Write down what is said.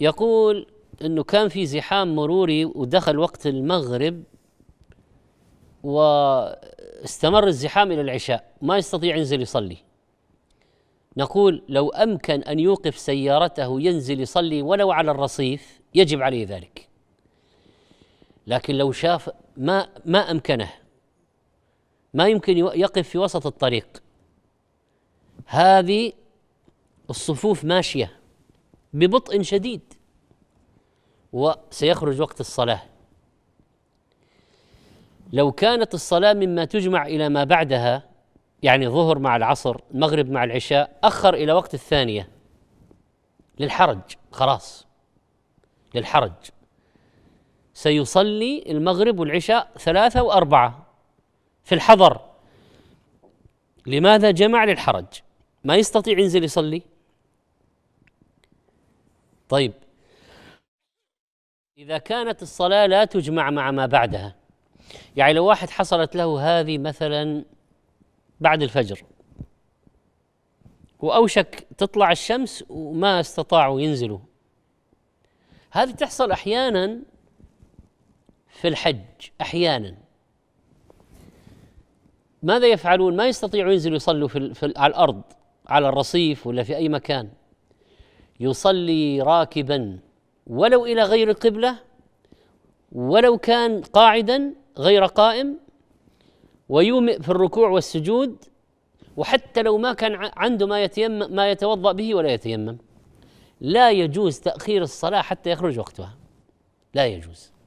يقول انه كان في زحام مروري ودخل وقت المغرب واستمر الزحام الى العشاء ما يستطيع ينزل يصلي نقول لو امكن ان يوقف سيارته ينزل يصلي ولو على الرصيف يجب عليه ذلك لكن لو شاف ما ما امكنه ما يمكن يقف في وسط الطريق هذه الصفوف ماشيه ببطء شديد وسيخرج وقت الصلاه لو كانت الصلاه مما تجمع الى ما بعدها يعني ظهر مع العصر مغرب مع العشاء اخر الى وقت الثانيه للحرج خلاص للحرج سيصلي المغرب والعشاء ثلاثة وأربعة في الحضر لماذا جمع للحرج ما يستطيع ينزل يصلي طيب إذا كانت الصلاة لا تجمع مع ما بعدها يعني لو واحد حصلت له هذه مثلا بعد الفجر وأوشك تطلع الشمس وما استطاعوا ينزلوا هذه تحصل أحيانا في الحج أحيانا ماذا يفعلون ما يستطيعوا ينزلوا يصلوا في, في على الأرض على الرصيف ولا في أي مكان يصلي راكبا ولو الى غير القبله ولو كان قاعدا غير قائم ويومئ في الركوع والسجود وحتى لو ما كان عنده ما يتيم ما يتوضا به ولا يتيمم لا يجوز تاخير الصلاه حتى يخرج وقتها لا يجوز